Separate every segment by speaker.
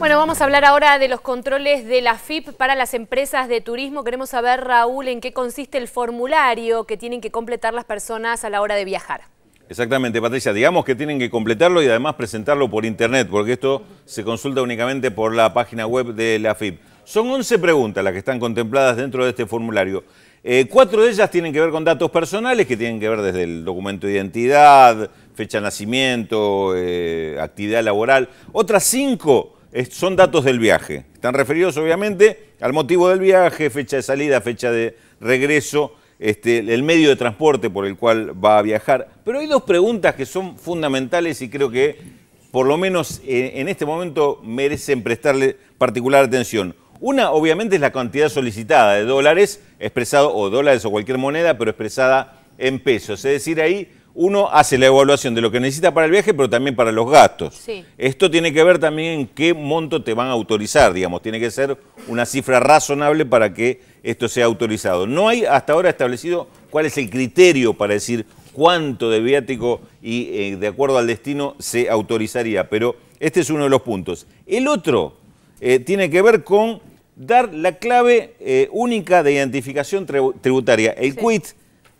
Speaker 1: Bueno, vamos a hablar ahora de los controles de la FIP para las empresas de turismo. Queremos saber, Raúl, en qué consiste el formulario que tienen que completar las personas a la hora de viajar.
Speaker 2: Exactamente, Patricia. Digamos que tienen que completarlo y además presentarlo por internet, porque esto se consulta únicamente por la página web de la FIP. Son 11 preguntas las que están contempladas dentro de este formulario. Eh, cuatro de ellas tienen que ver con datos personales, que tienen que ver desde el documento de identidad, fecha de nacimiento, eh, actividad laboral. Otras cinco son datos del viaje. Están referidos obviamente al motivo del viaje, fecha de salida, fecha de regreso, este, el medio de transporte por el cual va a viajar. Pero hay dos preguntas que son fundamentales y creo que por lo menos en, en este momento merecen prestarle particular atención. Una, obviamente, es la cantidad solicitada de dólares, expresado, o dólares o cualquier moneda, pero expresada en pesos. Es decir, ahí uno hace la evaluación de lo que necesita para el viaje, pero también para los gastos. Esto tiene que ver también en qué monto te van a autorizar, digamos, tiene que ser una cifra razonable para que esto sea autorizado. No hay hasta ahora establecido cuál es el criterio para decir cuánto de viático y eh, de acuerdo al destino se autorizaría, pero este es uno de los puntos. El otro eh, tiene que ver con dar la clave eh, única de identificación tributaria, el CUIT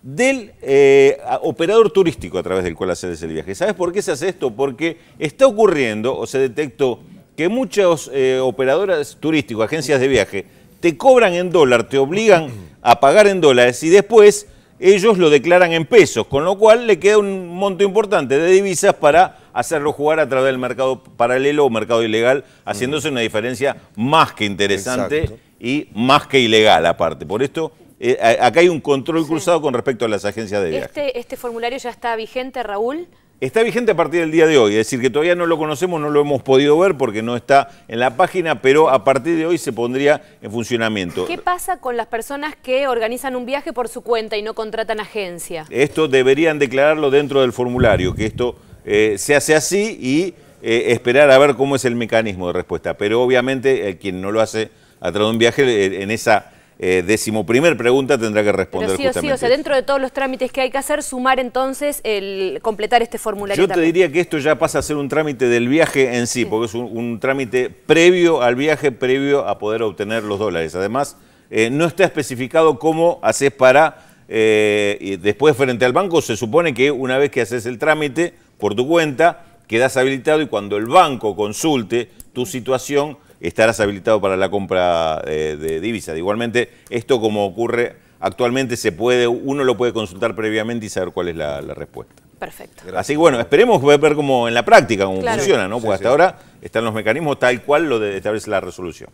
Speaker 2: del eh, operador turístico a través del cual haces el viaje. ¿Sabes por qué se hace esto? Porque está ocurriendo, o se detectó, que muchos operadoras eh, operadores turísticos, agencias de viaje, te cobran en dólar, te obligan a pagar en dólares y después ellos lo declaran en pesos, con lo cual le queda un monto importante de divisas para hacerlo jugar a través del mercado paralelo o mercado ilegal, haciéndose una diferencia más que interesante y más que ilegal aparte. Por esto eh, acá hay un control cruzado con respecto a las agencias de viaje.
Speaker 1: Este, este, formulario ya está vigente, Raúl?
Speaker 2: Está vigente a partir del día de hoy, es decir, que todavía no lo conocemos, no lo hemos podido ver porque no está en la página, pero a partir de hoy se pondría en funcionamiento. ¿Qué
Speaker 1: pasa con las personas que organizan un viaje por su cuenta y no contratan agencia?
Speaker 2: Esto deberían declararlo dentro del formulario, que esto eh, se hace así y eh, esperar a ver cómo es el mecanismo de respuesta. Pero obviamente quien no lo hace a través de un viaje en esa eh, decimoprimer pregunta tendrá que responder sí, Sí, o sea,
Speaker 1: dentro de todos los trámites que hay que hacer, sumar entonces el completar este formulario. Yo te diría
Speaker 2: que esto ya pasa a ser un trámite del viaje en sí, porque es un, trámite previo al viaje, previo a poder obtener los dólares. Además, eh, no está especificado cómo haces para... Eh, después frente al banco se supone que una vez que haces el trámite por tu cuenta, quedas habilitado y cuando el banco consulte tu situación estarás habilitado para la compra eh, de, divisas. Igualmente, esto como ocurre actualmente, se puede, uno lo puede consultar previamente y saber cuál es la, respuesta. Perfecto. Así que bueno, esperemos ver cómo en la práctica cómo funciona, ¿no? Porque hasta ahora están los mecanismos tal cual lo establece la resolución.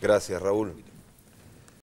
Speaker 2: Gracias, Raúl.